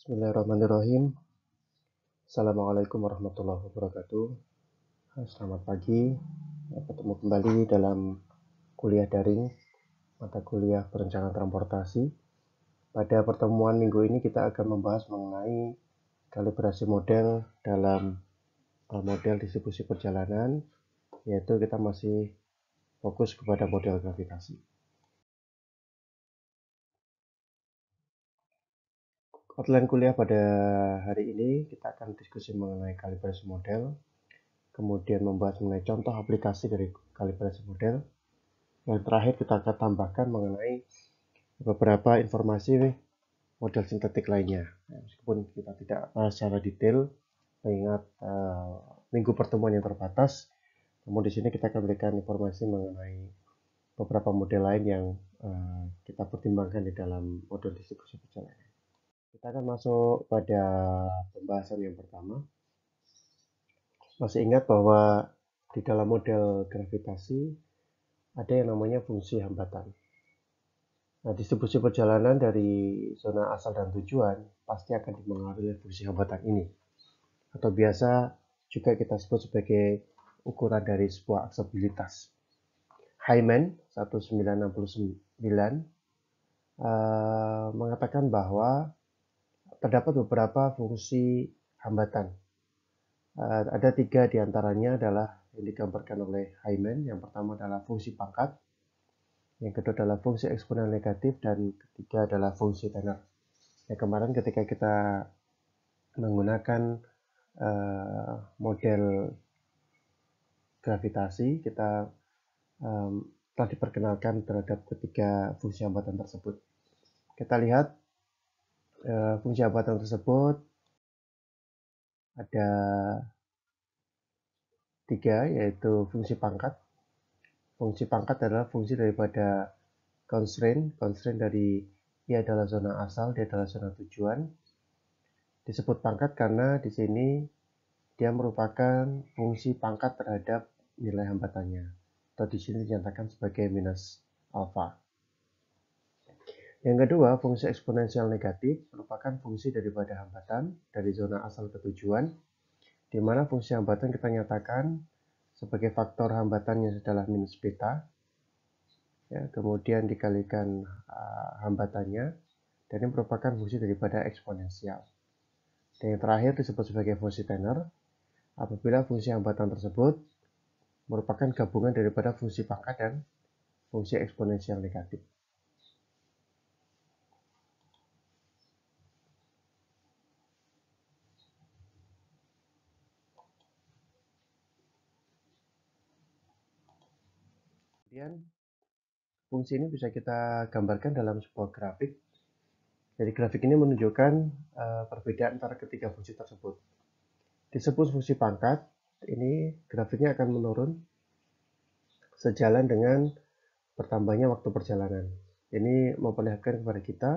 Bismillahirrahmanirrahim. Assalamualaikum warahmatullahi wabarakatuh. Selamat pagi. Ketemu kembali dalam kuliah daring mata kuliah perencanaan transportasi. Pada pertemuan minggu ini kita akan membahas mengenai kalibrasi model dalam eh, model distribusi perjalanan, yaitu kita masih fokus kepada model gravitasi. Outline kuliah pada hari ini kita akan diskusi mengenai kalibrasi model, kemudian membahas mengenai contoh aplikasi dari kalibrasi model. Yang terakhir kita akan tambahkan mengenai beberapa informasi model sintetik lainnya. Ya, meskipun kita tidak secara detail, mengingat uh, minggu pertemuan yang terbatas, namun di sini kita akan berikan informasi mengenai beberapa model lain yang uh, kita pertimbangkan di dalam model distribusi perjalanan. Kita akan masuk pada pembahasan yang pertama. Masih ingat bahwa di dalam model gravitasi ada yang namanya fungsi hambatan. Nah, distribusi perjalanan dari zona asal dan tujuan pasti akan dipengaruhi fungsi hambatan ini. Atau biasa juga kita sebut sebagai ukuran dari sebuah aksesibilitas Hyman 1969 eh, mengatakan bahwa terdapat beberapa fungsi hambatan. Eh, ada tiga diantaranya adalah yang digambarkan oleh Hyman. Yang pertama adalah fungsi pangkat, yang kedua adalah fungsi eksponen negatif, dan ketiga adalah fungsi tenor. Ya, kemarin ketika kita menggunakan uh, model gravitasi, kita um, telah diperkenalkan terhadap ketiga fungsi hambatan tersebut. Kita lihat Eh, fungsi hambatan tersebut ada tiga, yaitu fungsi pangkat. Fungsi pangkat adalah fungsi daripada constraint. Constraint dari ia adalah zona asal, dia adalah zona tujuan. Disebut pangkat karena di sini dia merupakan fungsi pangkat terhadap nilai hambatannya. Atau di sini dinyatakan sebagai minus alpha. Yang kedua, fungsi eksponensial negatif merupakan fungsi daripada hambatan dari zona asal ke tujuan, di mana fungsi hambatan kita nyatakan sebagai faktor hambatannya adalah minus beta, ya, kemudian dikalikan uh, hambatannya, dan ini merupakan fungsi daripada eksponensial. Dan yang terakhir disebut sebagai fungsi tenor, apabila fungsi hambatan tersebut merupakan gabungan daripada fungsi pangkat dan fungsi eksponensial negatif. Kemudian fungsi ini bisa kita gambarkan dalam sebuah grafik. Jadi grafik ini menunjukkan uh, perbedaan antara ketiga fungsi tersebut. Disebut fungsi pangkat, ini grafiknya akan menurun sejalan dengan bertambahnya waktu perjalanan. Ini memperlihatkan kepada kita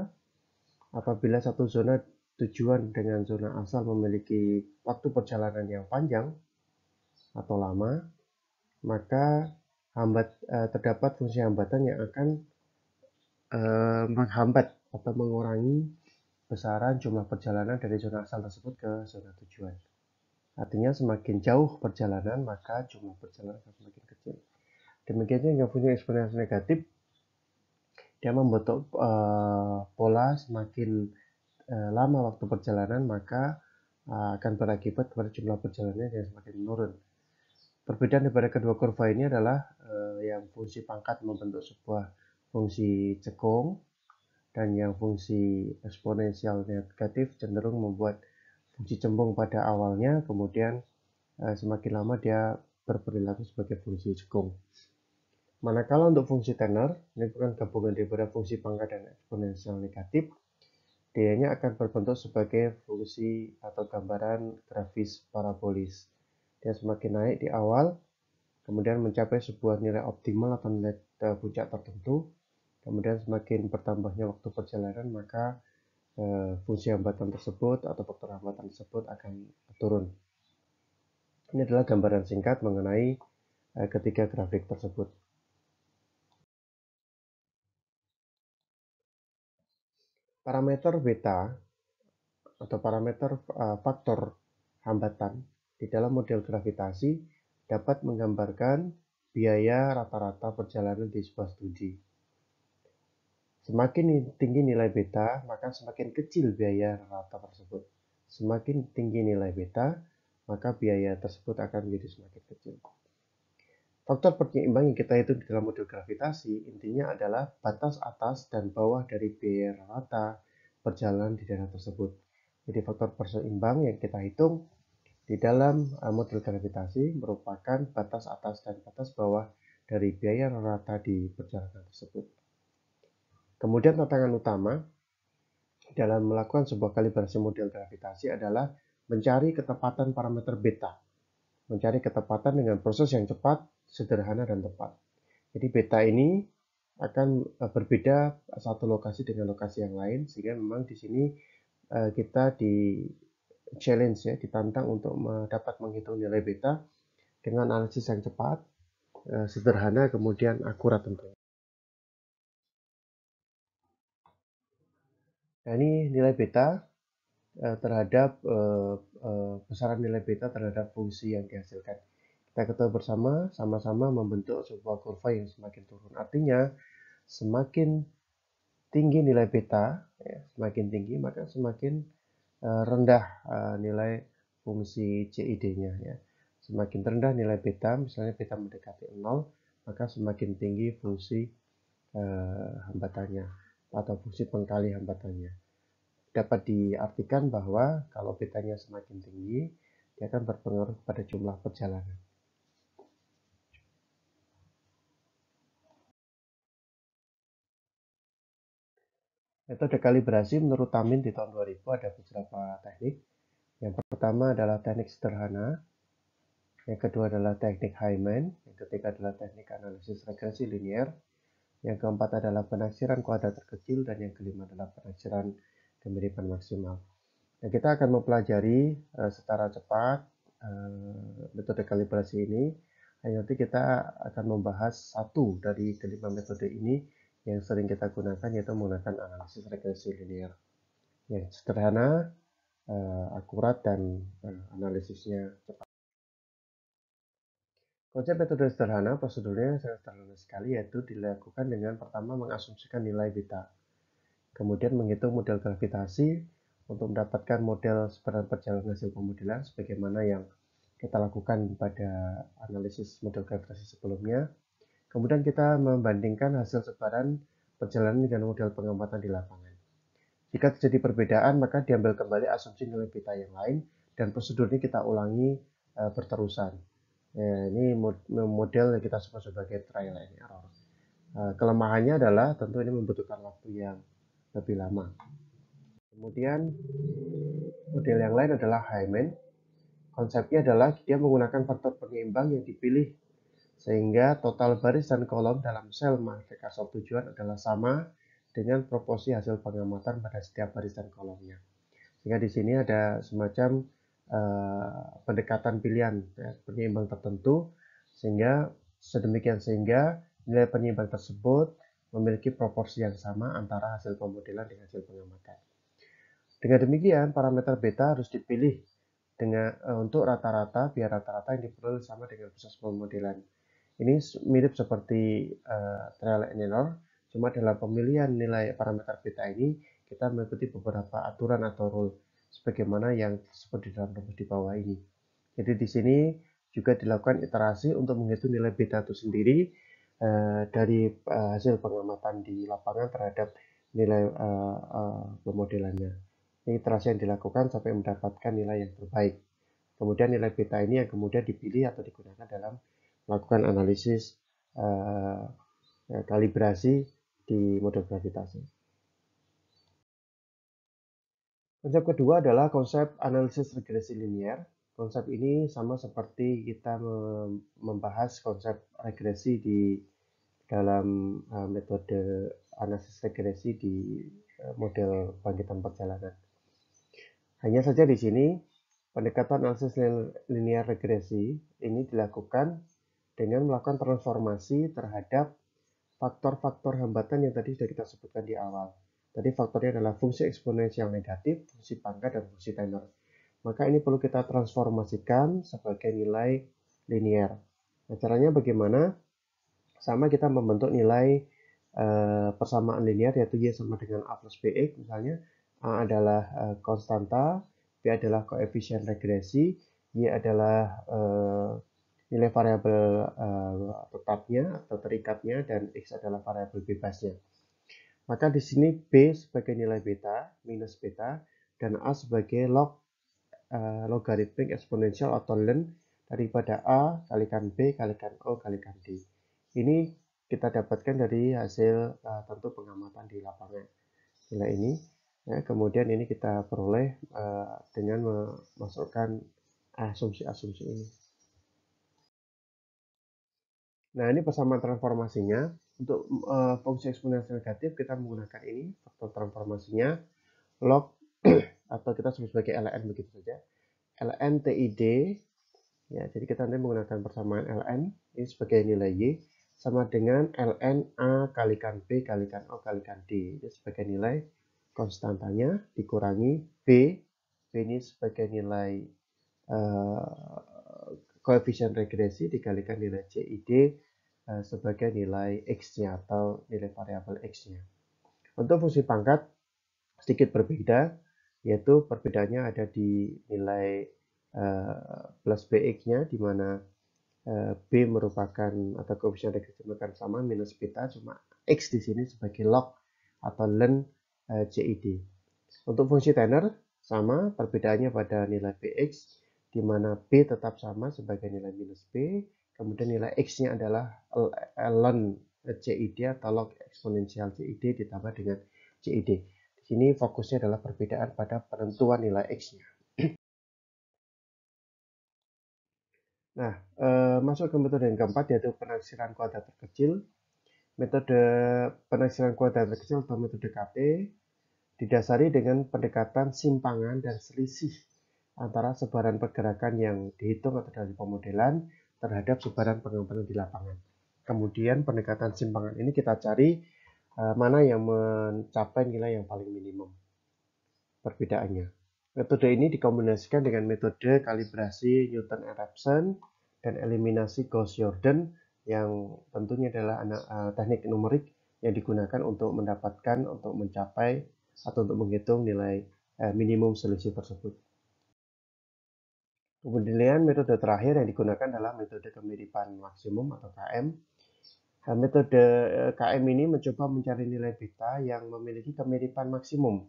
apabila satu zona tujuan dengan zona asal memiliki waktu perjalanan yang panjang atau lama, maka hambat uh, terdapat fungsi hambatan yang akan uh, menghambat atau mengurangi besaran jumlah perjalanan dari zona asal tersebut ke zona tujuan. Artinya semakin jauh perjalanan maka jumlah perjalanan akan semakin kecil. Demikiannya yang punya eksponensial negatif dia membentuk uh, pola semakin uh, lama waktu perjalanan maka akan berakibat pada jumlah perjalanan yang semakin menurun. Perbedaan daripada kedua kurva ini adalah eh, yang fungsi pangkat membentuk sebuah fungsi cekung dan yang fungsi eksponensial negatif cenderung membuat fungsi cembung pada awalnya kemudian eh, semakin lama dia berperilaku sebagai fungsi cekung. Manakala untuk fungsi tenor, ini bukan gabungan daripada fungsi pangkat dan eksponensial negatif, dianya akan berbentuk sebagai fungsi atau gambaran grafis parabolis dia semakin naik di awal, kemudian mencapai sebuah nilai optimal atau nilai eh, puncak tertentu, kemudian semakin bertambahnya waktu perjalanan, maka eh, fungsi hambatan tersebut atau faktor hambatan tersebut akan turun. Ini adalah gambaran singkat mengenai eh, ketiga grafik tersebut. Parameter beta atau parameter uh, faktor hambatan di dalam model gravitasi dapat menggambarkan biaya rata-rata perjalanan di sebuah studi. Semakin tinggi nilai beta, maka semakin kecil biaya rata tersebut. Semakin tinggi nilai beta, maka biaya tersebut akan menjadi semakin kecil. Faktor penyeimbang yang kita hitung di dalam model gravitasi intinya adalah batas atas dan bawah dari biaya rata perjalanan di daerah tersebut. Jadi faktor perseimbang yang kita hitung di dalam eh, model gravitasi merupakan batas atas dan batas bawah dari biaya rata di perjalanan tersebut. Kemudian tantangan utama dalam melakukan sebuah kalibrasi model gravitasi adalah mencari ketepatan parameter beta. Mencari ketepatan dengan proses yang cepat, sederhana, dan tepat. Jadi beta ini akan eh, berbeda satu lokasi dengan lokasi yang lain, sehingga memang di sini eh, kita di challenge ya, ditantang untuk dapat menghitung nilai beta dengan analisis yang cepat, eh, sederhana, kemudian akurat tentunya. Nah, ini nilai beta eh, terhadap eh, besaran nilai beta terhadap fungsi yang dihasilkan. Kita ketahui bersama, sama-sama membentuk sebuah kurva yang semakin turun. Artinya, semakin tinggi nilai beta, ya, semakin tinggi, maka semakin Eh, rendah eh, nilai fungsi CID-nya ya. Semakin rendah nilai beta, misalnya beta mendekati 0, maka semakin tinggi fungsi eh, hambatannya atau fungsi pengkali hambatannya. Dapat diartikan bahwa kalau betanya semakin tinggi, dia akan berpengaruh pada jumlah perjalanan. Metode kalibrasi menurut Tamin di tahun 2000 ada beberapa teknik. Yang pertama adalah teknik sederhana, yang kedua adalah teknik Hyman, yang ketiga adalah teknik analisis regresi linier, yang keempat adalah penaksiran kuadrat terkecil, dan yang kelima adalah penaksiran kemiripan maksimal. Nah, kita akan mempelajari uh, secara cepat uh, metode kalibrasi ini. Nah, nanti kita akan membahas satu dari kelima metode ini yang sering kita gunakan yaitu menggunakan analisis regresi linear yang sederhana, uh, akurat, dan uh, analisisnya cepat. Konsep metode sederhana, prosedurnya sangat sederhana sekali yaitu dilakukan dengan pertama mengasumsikan nilai beta, kemudian menghitung model gravitasi untuk mendapatkan model sebenarnya perjalanan hasil pemodelan sebagaimana yang kita lakukan pada analisis model gravitasi sebelumnya, Kemudian kita membandingkan hasil sebaran perjalanan dengan model pengamatan di lapangan. Jika terjadi perbedaan, maka diambil kembali asumsi nilai beta yang lain dan prosedur ini kita ulangi e, berterusan. E, ini model yang kita sebut sebagai trial and error. E, kelemahannya adalah tentu ini membutuhkan waktu yang lebih lama. Kemudian model yang lain adalah Hyman. Konsepnya adalah dia menggunakan faktor penyeimbang yang dipilih sehingga total baris dan kolom dalam sel matrix asal tujuan adalah sama dengan proporsi hasil pengamatan pada setiap baris dan kolomnya. Sehingga di sini ada semacam uh, pendekatan pilihan ya, penyeimbang tertentu sehingga sedemikian sehingga nilai penyeimbang tersebut memiliki proporsi yang sama antara hasil pemodelan dengan hasil pengamatan. Dengan demikian, parameter beta harus dipilih dengan uh, untuk rata-rata biar rata-rata yang diperoleh sama dengan proses pemodelan. Ini mirip seperti uh, trial and error, cuma dalam pemilihan nilai parameter beta ini kita mengikuti beberapa aturan atau rule sebagaimana yang seperti dalam rumus di bawah ini. Jadi di sini juga dilakukan iterasi untuk menghitung nilai beta itu sendiri uh, dari uh, hasil pengamatan di lapangan terhadap nilai uh, uh, pemodelannya. Ini iterasi yang dilakukan sampai mendapatkan nilai yang terbaik. Kemudian nilai beta ini yang kemudian dipilih atau digunakan dalam lakukan analisis uh, kalibrasi di model gravitasi. Konsep kedua adalah konsep analisis regresi linear. Konsep ini sama seperti kita membahas konsep regresi di dalam eh, metode analisis regresi di uh, model bangkitan perjalanan. Hanya saja di sini pendekatan analisis linear regresi ini dilakukan dengan melakukan transformasi terhadap faktor-faktor hambatan yang tadi sudah kita sebutkan di awal. Tadi faktornya adalah fungsi eksponensial negatif, fungsi pangkat, dan fungsi tenor. Maka ini perlu kita transformasikan sebagai nilai linier. Nah, caranya bagaimana? Sama kita membentuk nilai eh, persamaan linier, yaitu Y sama dengan A plus BX misalnya. A adalah eh, konstanta, B adalah koefisien regresi, Y adalah eh, nilai variabel uh, tetapnya atau terikatnya dan x adalah variabel bebasnya. Maka di sini b sebagai nilai beta minus beta dan a sebagai log uh, logaritmik eksponensial atau ln daripada a kalikan b kalikan o kalikan d. Ini kita dapatkan dari hasil uh, tentu pengamatan di lapangan nilai ini. Ya, kemudian ini kita peroleh uh, dengan memasukkan asumsi-asumsi ini. Nah, ini persamaan transformasinya. Untuk uh, fungsi eksponensial negatif, kita menggunakan ini, faktor transformasinya, log, atau kita sebut sebagai LN begitu saja. LN TID, ya, jadi kita nanti menggunakan persamaan LN, ini sebagai nilai Y, sama dengan LN A kalikan B kalikan O kalikan D, ini sebagai nilai konstantanya, dikurangi B, B ini sebagai nilai uh, koefisien regresi dikalikan nilai CID eh, sebagai nilai X-nya atau nilai variabel X-nya. Untuk fungsi pangkat sedikit berbeda, yaitu perbedaannya ada di nilai eh, plus BX-nya, di mana eh, B merupakan atau koefisien regresi merupakan sama minus beta, cuma X di sini sebagai log atau len CID. Untuk fungsi tenor, sama perbedaannya pada nilai BX, di mana B tetap sama sebagai nilai minus B, kemudian nilai X-nya adalah ln CID atau log eksponensial CID ditambah dengan CID. Di sini fokusnya adalah perbedaan pada penentuan nilai X-nya. Nah, e, masuk ke metode yang keempat yaitu penaksiran kuadrat terkecil. Metode penaksiran kuadrat terkecil atau metode Kp didasari dengan pendekatan simpangan dan selisih antara sebaran pergerakan yang dihitung atau dari pemodelan terhadap sebaran pengembangan di lapangan. Kemudian pendekatan simpangan ini kita cari eh, mana yang mencapai nilai yang paling minimum perbedaannya. Metode ini dikombinasikan dengan metode kalibrasi Newton-Raphson dan eliminasi Gauss-Jordan yang tentunya adalah eh, teknik numerik yang digunakan untuk mendapatkan, untuk mencapai, atau untuk menghitung nilai eh, minimum solusi tersebut. Kemudian metode terakhir yang digunakan adalah metode kemiripan maksimum atau KM. Nah, metode eh, KM ini mencoba mencari nilai beta yang memiliki kemiripan maksimum.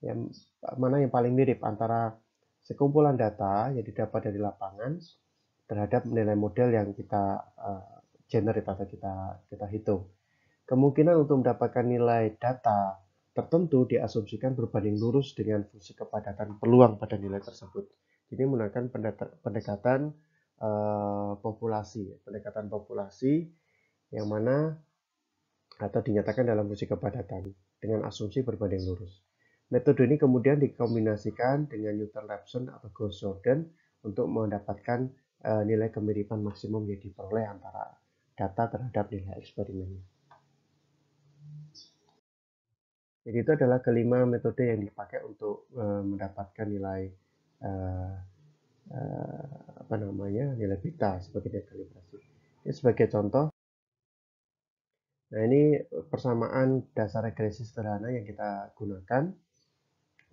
Yang mana yang paling mirip antara sekumpulan data yang didapat dari lapangan terhadap nilai model yang kita uh, generate atau kita kita hitung. Kemungkinan untuk mendapatkan nilai data tertentu diasumsikan berbanding lurus dengan fungsi kepadatan peluang pada nilai tersebut. Jadi menggunakan pendekatan uh, populasi, pendekatan populasi yang mana atau dinyatakan dalam musik kepadatan dengan asumsi berbanding lurus. Metode ini kemudian dikombinasikan dengan Newton-Raphson atau Gauss-Jordan untuk mendapatkan uh, nilai kemiripan maksimum yang diperoleh antara data terhadap nilai eksperimen Jadi itu adalah kelima metode yang dipakai untuk eh, mendapatkan nilai uh, apa namanya nilai beta sebagai dekalibrasi. Ini sebagai contoh. Nah ini persamaan dasar regresi sederhana yang kita gunakan.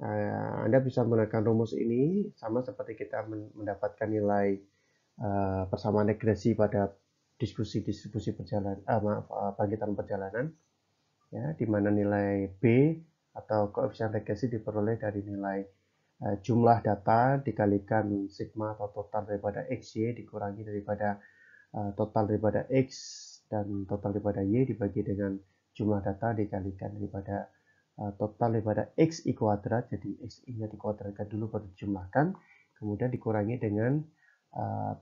Uh, Anda bisa menggunakan rumus ini sama seperti kita mendapatkan nilai uh, persamaan regresi pada diskusi distribusi perjalanan, uh, maaf, uh, bangkitan perjalanan, ya, di mana nilai B atau koefisien regresi diperoleh dari nilai Eh, jumlah data dikalikan sigma atau total daripada xy dikurangi daripada eh, total daripada x dan total daripada y dibagi dengan jumlah data dikalikan daripada eh, total daripada x i kuadrat jadi x i nya dikuadratkan dulu baru dijumlahkan kemudian dikurangi dengan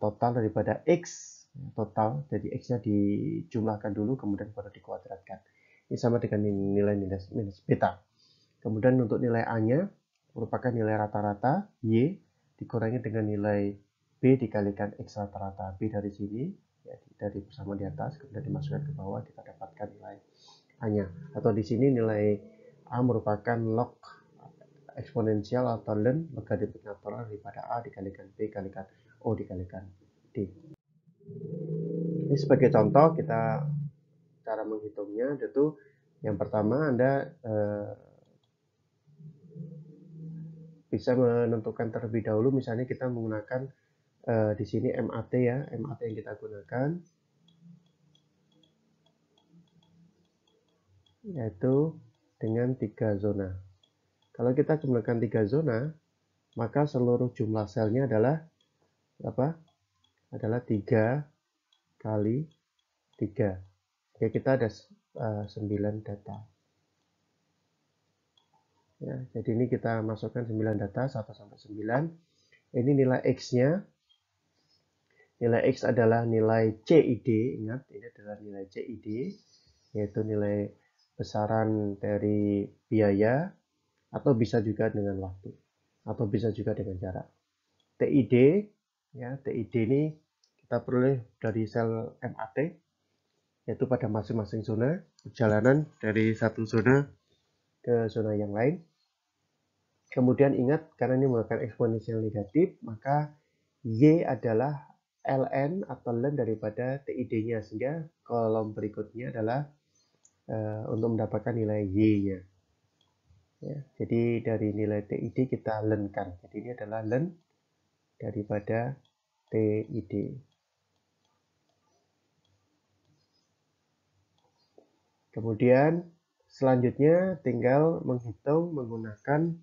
total daripada x ya, total jadi x nya dijumlahkan dulu kemudian baru dikuadratkan ini sama dengan nilai minus, minus beta kemudian untuk nilai a nya merupakan nilai rata-rata Y dikurangi dengan nilai B dikalikan X rata-rata B dari sini ya, dari bersama di atas kemudian dimasukkan ke bawah kita dapatkan nilai A-nya atau di sini nilai A merupakan log eksponensial atau ln logaritmik natural daripada A dikalikan B dikalikan O dikalikan D ini sebagai contoh kita cara menghitungnya yaitu yang pertama Anda eh, bisa menentukan terlebih dahulu misalnya kita menggunakan uh, di sini MAT ya MAT yang kita gunakan yaitu dengan tiga zona kalau kita gunakan tiga zona maka seluruh jumlah selnya adalah apa adalah tiga kali tiga jadi kita ada uh, data Ya, jadi ini kita masukkan 9 data 1 sampai 9. Ini nilai X-nya. Nilai X adalah nilai CID, ingat ini adalah nilai CID yaitu nilai besaran dari biaya atau bisa juga dengan waktu atau bisa juga dengan jarak. TID ya, TID ini kita peroleh dari sel MAT yaitu pada masing-masing zona perjalanan dari satu zona ke zona yang lain. Kemudian ingat, karena ini merupakan eksponensial negatif, maka Y adalah ln atau ln daripada TID-nya. Sehingga kolom berikutnya adalah e, untuk mendapatkan nilai Y-nya. Ya, jadi dari nilai TID kita lenkan. Jadi ini adalah ln daripada TID. Kemudian selanjutnya tinggal menghitung menggunakan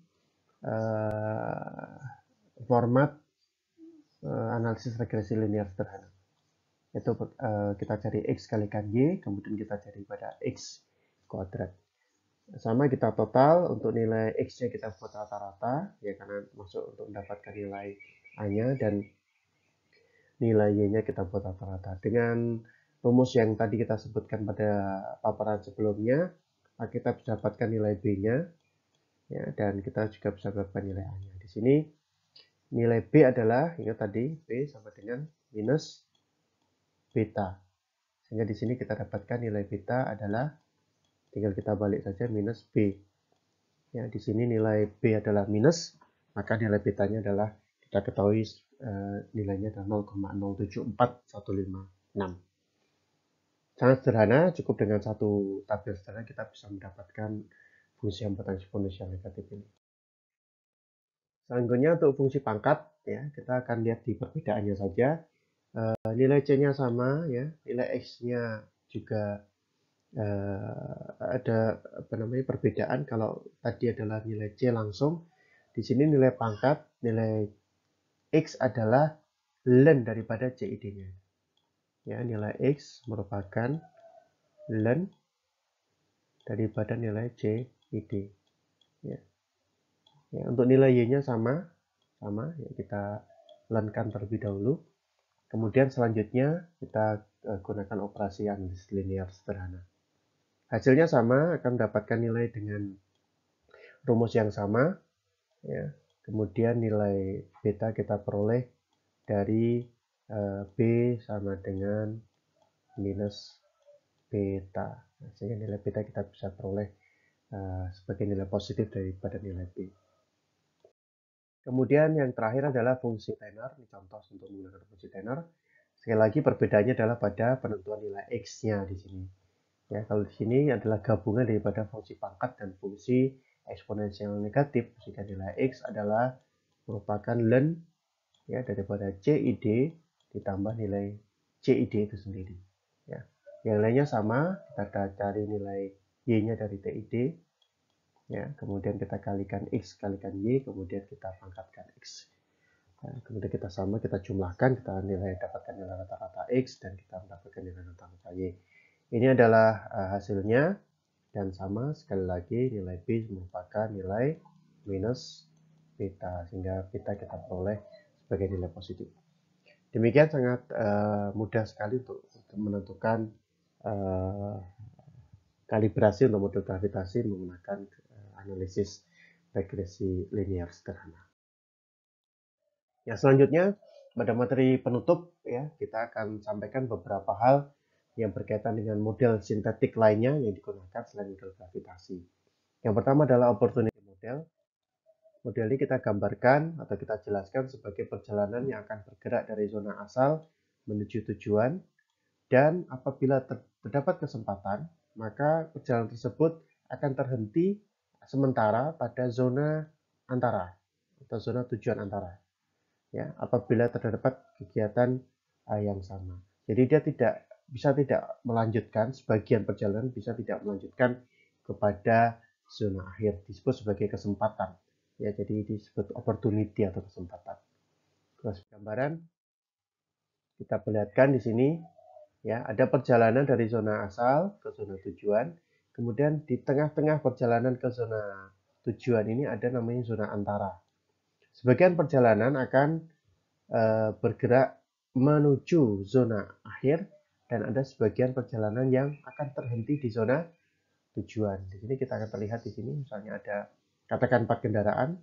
uh, format uh, analisis regresi linear sederhana. Itu uh, kita cari x kali kalikan y, kemudian kita cari pada x kuadrat. Sama kita total untuk nilai x-nya kita buat rata-rata, ya karena masuk untuk mendapatkan nilai a-nya dan nilai y-nya kita buat rata-rata. Dengan rumus yang tadi kita sebutkan pada paparan sebelumnya, kita bisa dapatkan nilai b-nya ya, dan kita juga bisa nilai A nya Di sini nilai B adalah ingat tadi B sama dengan minus beta. Sehingga di sini kita dapatkan nilai beta adalah tinggal kita balik saja minus B. Ya, di sini nilai B adalah minus, maka nilai betanya adalah kita ketahui uh, nilainya adalah 0,074156 sangat sederhana, cukup dengan satu tabel sederhana kita bisa mendapatkan fungsi yang hambatan eksponensial negatif ini. Selanjutnya untuk fungsi pangkat ya kita akan lihat di perbedaannya saja. E, nilai c-nya sama ya, nilai x-nya juga e, ada apa namanya perbedaan. Kalau tadi adalah nilai c langsung, di sini nilai pangkat nilai x adalah len daripada cid-nya. Ya nilai x merupakan len daripada nilai c ID ya. ya untuk nilai Y-nya sama sama ya kita lankan terlebih dahulu kemudian selanjutnya kita eh, gunakan operasi analisis linear sederhana hasilnya sama akan mendapatkan nilai dengan rumus yang sama ya kemudian nilai beta kita peroleh dari eh, B sama dengan minus beta sehingga nilai beta kita bisa peroleh Eh, sebagai nilai positif daripada nilai B. Kemudian yang terakhir adalah fungsi tenor, ini contoh untuk menggunakan fungsi tenor. Sekali lagi perbedaannya adalah pada penentuan nilai x-nya di sini. Ya, kalau di sini adalah gabungan daripada fungsi pangkat dan fungsi eksponensial negatif, jika nilai x adalah merupakan ln ya daripada CID ditambah nilai CID itu sendiri. Ya. Yang lainnya sama, kita cari nilai Y-nya dari TID. Ya, kemudian kita kalikan X kalikan Y, kemudian kita pangkatkan X. Nah, kemudian kita sama, kita jumlahkan, kita nilai dapatkan nilai rata-rata X, dan kita mendapatkan nilai rata-rata Y. Ini adalah uh, hasilnya, dan sama sekali lagi nilai B merupakan nilai minus beta, sehingga beta kita peroleh sebagai nilai positif. Demikian sangat uh, mudah sekali untuk, untuk menentukan uh, kalibrasi untuk model gravitasi menggunakan eh, analisis regresi linear sederhana. Ya, selanjutnya pada materi penutup ya kita akan sampaikan beberapa hal yang berkaitan dengan model sintetik lainnya yang digunakan selain model gravitasi. Yang pertama adalah opportunity model. Model ini kita gambarkan atau kita jelaskan sebagai perjalanan yang akan bergerak dari zona asal menuju tujuan dan apabila terdapat kesempatan maka perjalanan tersebut akan terhenti sementara pada zona antara atau zona tujuan antara ya apabila terdapat kegiatan uh, yang sama jadi dia tidak bisa tidak melanjutkan sebagian perjalanan bisa tidak melanjutkan kepada zona akhir disebut sebagai kesempatan ya jadi disebut opportunity atau kesempatan terus gambaran kita perlihatkan di sini Ya, ada perjalanan dari zona asal ke zona tujuan. Kemudian di tengah-tengah perjalanan ke zona tujuan ini ada namanya zona antara. Sebagian perjalanan akan e, bergerak menuju zona akhir dan ada sebagian perjalanan yang akan terhenti di zona tujuan. Di sini kita akan terlihat di sini misalnya ada katakan empat kendaraan,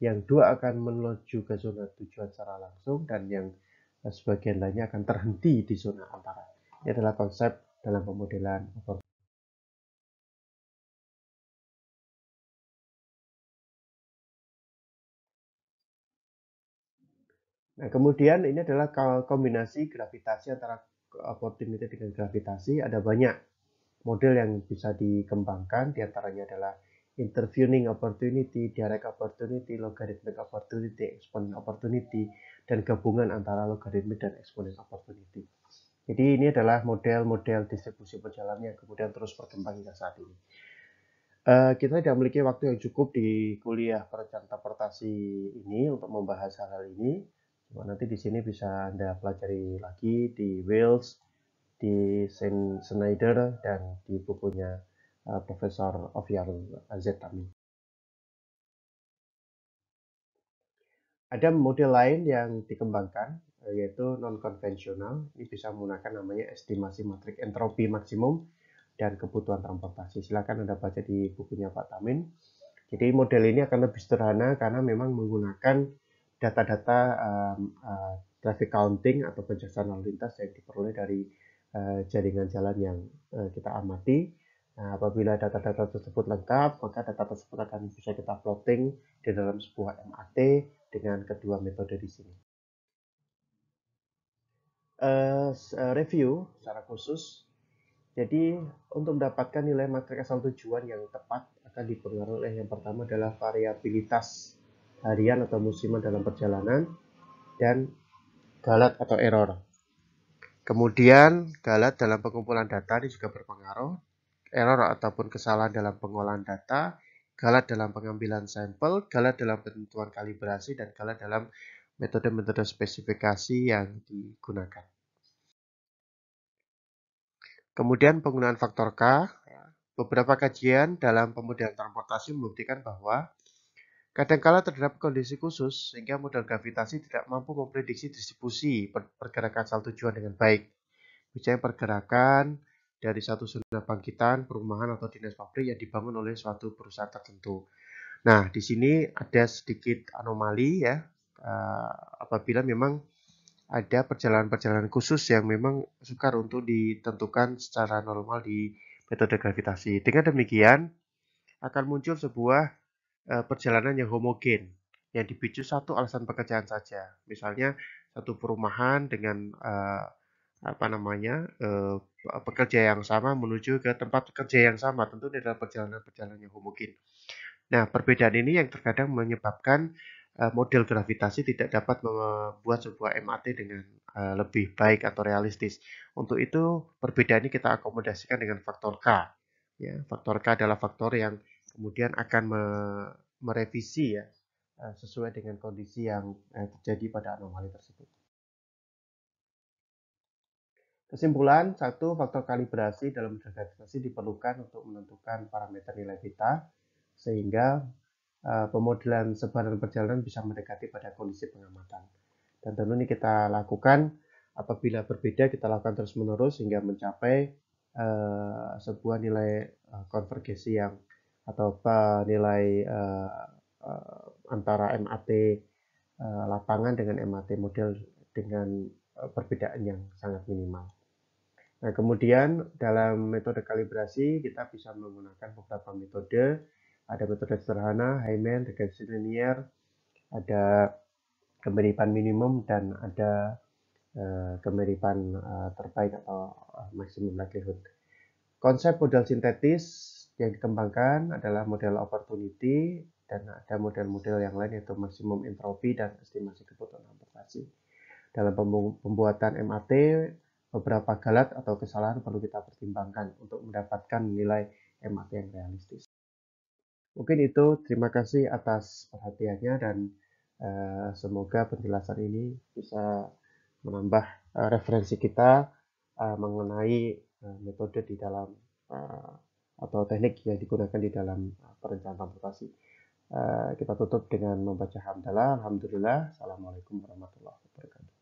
yang dua akan menuju ke zona tujuan secara langsung dan yang eh, sebagian lainnya akan terhenti di zona antara. Ini adalah konsep dalam pemodelan Nah, kemudian ini adalah kombinasi gravitasi antara eh, opportunity dengan gravitasi. Ada banyak model yang bisa dikembangkan, diantaranya adalah interviewing opportunity, direct opportunity, logarithmic opportunity, exponent opportunity, dan gabungan antara logarithmic dan exponent opportunity. Jadi ini adalah model-model distribusi berjalan yang kemudian terus berkembang hingga saat ini. Uh, kita tidak memiliki waktu yang cukup di kuliah transportasi ini untuk membahas hal-hal ini. Cuma nanti di sini bisa Anda pelajari lagi di Wales, di Saint Schneider, dan di bukunya uh, Profesor Oviar Zetami. Ada model lain yang dikembangkan yaitu non konvensional ini bisa menggunakan namanya estimasi matrik entropi maksimum dan kebutuhan transportasi. Silakan Anda baca di bukunya Pak Tamin. Jadi model ini akan lebih sederhana karena memang menggunakan data-data um, uh, traffic counting atau penjelasan lalu lintas yang diperoleh dari uh, jaringan jalan yang uh, kita amati. Nah, apabila data-data tersebut lengkap, maka data tersebut akan bisa kita plotting di dalam sebuah MAT dengan kedua metode di sini uh, review secara khusus. Jadi untuk mendapatkan nilai materi asal tujuan yang tepat akan dipengaruhi oleh yang pertama adalah variabilitas harian atau musiman dalam perjalanan dan galat atau error. Kemudian galat dalam pengumpulan data ini juga berpengaruh, error ataupun kesalahan dalam pengolahan data, galat dalam pengambilan sampel, galat dalam penentuan kalibrasi, dan galat dalam metode-metode spesifikasi yang digunakan. Kemudian penggunaan faktor K. Ya. Beberapa kajian dalam pemodelan transportasi membuktikan bahwa kadangkala terdapat kondisi khusus sehingga model gravitasi tidak mampu memprediksi distribusi pergerakan satu tujuan dengan baik. Misalnya pergerakan dari satu zona bangkitan, perumahan, atau dinas pabrik yang dibangun oleh suatu perusahaan tertentu. Nah, di sini ada sedikit anomali ya, uh, apabila memang ada perjalanan-perjalanan khusus yang memang sukar untuk ditentukan secara normal di metode gravitasi. Dengan demikian akan muncul sebuah uh, perjalanan yang homogen yang dipicu satu alasan pekerjaan saja. Misalnya satu perumahan dengan uh, apa namanya uh, pekerja yang sama menuju ke tempat kerja yang sama. Tentu ini adalah perjalanan-perjalanan yang homogen. Nah, perbedaan ini yang terkadang menyebabkan Eh, model gravitasi tidak dapat membuat sebuah MAT dengan eh, lebih baik atau realistis. Untuk itu perbedaan ini kita akomodasikan dengan faktor K. Ya, faktor K adalah faktor yang kemudian akan merevisi ya eh, sesuai dengan kondisi yang terjadi pada anomali tersebut. Kesimpulan, satu faktor kalibrasi dalam gravitasi diperlukan untuk menentukan parameter nilai kita sehingga Eh, pemodelan sebaran perjalanan bisa mendekati pada kondisi pengamatan. Dan tentu ini kita lakukan apabila berbeda kita lakukan terus-menerus sehingga mencapai uh, sebuah nilai uh, konvergensi yang atau nilai uh, uh, antara MAT uh, lapangan dengan MAT model dengan uh, perbedaan yang sangat minimal. Nah, kemudian dalam metode kalibrasi kita bisa menggunakan beberapa metode ada metode sederhana, Hyman, regresi linear, ada kemiripan minimum dan ada uh, kemiripan uh, terbaik atau uh, eh, maximum likelihood. Konsep model sintetis yang dikembangkan adalah model opportunity dan ada model-model yang lain yaitu maksimum entropi dan estimasi kebutuhan amortisasi. Dalam pembuatan MAT, beberapa galat atau kesalahan perlu kita pertimbangkan untuk mendapatkan nilai MAT yang realistis. Mungkin itu, terima kasih atas perhatiannya dan eh, semoga penjelasan ini bisa menambah eh, referensi kita eh, mengenai metode di dalam atau teknik yang digunakan di dalam perencanaan transportasi. kita tutup dengan membaca hamdalah. Alhamdulillah. Assalamualaikum warahmatullahi wabarakatuh.